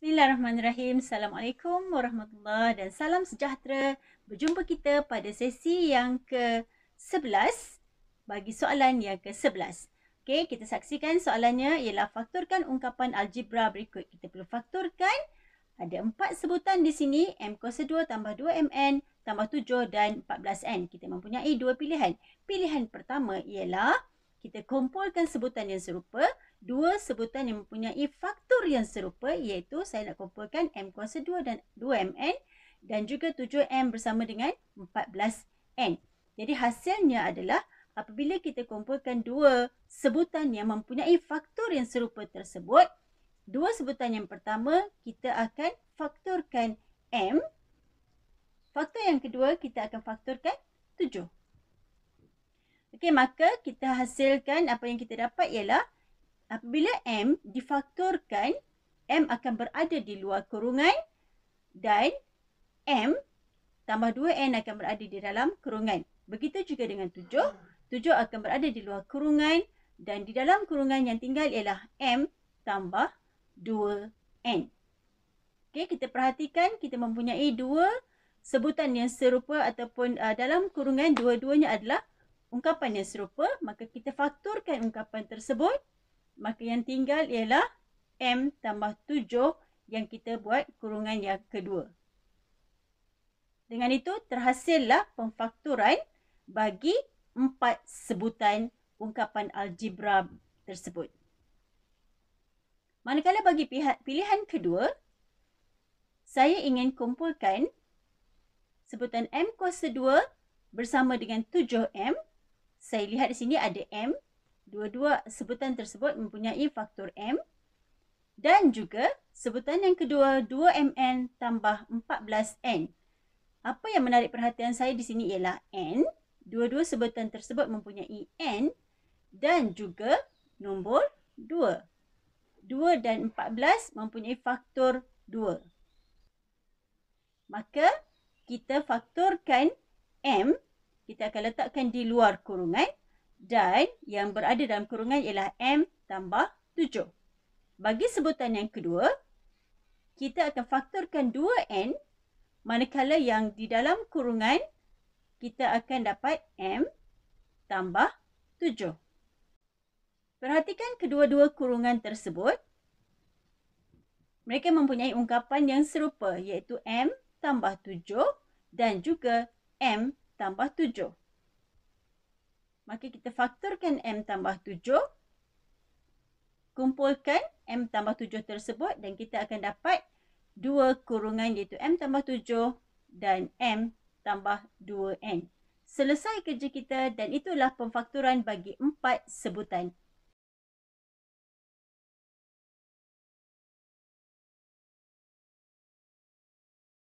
Bismillahirrahmanirrahim. Assalamualaikum warahmatullahi dan salam sejahtera. Berjumpa kita pada sesi yang ke-11 bagi soalan yang ke-11. Okey, kita saksikan soalannya ialah faktorkan ungkapan algebra berikut. Kita perlu faktorkan ada empat sebutan di sini. M kos 2 tambah 2MN tambah 7 dan 14N. Kita mempunyai dua pilihan. Pilihan pertama ialah kita kumpulkan sebutan yang serupa, dua sebutan yang mempunyai faktor yang serupa iaitu saya nak kumpulkan M kuasa 2 dan 2MN dan juga 7M bersama dengan 14N. Jadi hasilnya adalah apabila kita kumpulkan dua sebutan yang mempunyai faktor yang serupa tersebut, dua sebutan yang pertama kita akan faktorkan M, faktor yang kedua kita akan faktorkan 7. Okey, maka kita hasilkan apa yang kita dapat ialah apabila M difaktorkan, M akan berada di luar kurungan dan M tambah 2N akan berada di dalam kurungan. Begitu juga dengan 7. 7 akan berada di luar kurungan dan di dalam kurungan yang tinggal ialah M tambah 2N. Okey, kita perhatikan kita mempunyai dua sebutan yang serupa ataupun uh, dalam kurungan dua-duanya adalah ungkapan yang serupa, maka kita fakturkan ungkapan tersebut. Maka yang tinggal ialah M tambah 7 yang kita buat kurungan yang kedua. Dengan itu, terhasillah pemfakturan bagi empat sebutan ungkapan algebra tersebut. Manakala bagi pihak pilihan kedua, saya ingin kumpulkan sebutan M kuasa 2 bersama dengan 7M saya lihat di sini ada M. Dua-dua sebutan tersebut mempunyai faktor M. Dan juga sebutan yang kedua 2MN tambah 14N. Apa yang menarik perhatian saya di sini ialah N. Dua-dua sebutan tersebut mempunyai N. Dan juga nombor 2. 2 dan 14 mempunyai faktor 2. Maka kita faktorkan kita akan letakkan di luar kurungan dan yang berada dalam kurungan ialah M tambah 7. Bagi sebutan yang kedua, kita akan faktorkan 2N manakala yang di dalam kurungan kita akan dapat M tambah 7. Perhatikan kedua-dua kurungan tersebut. Mereka mempunyai ungkapan yang serupa iaitu M tambah 7 dan juga M tambah 7. Maka kita faktorkan M tambah 7. Kumpulkan M tambah 7 tersebut dan kita akan dapat dua kurungan iaitu M tambah 7 dan M tambah 2N. Selesai kerja kita dan itulah pemfakturan bagi empat sebutan.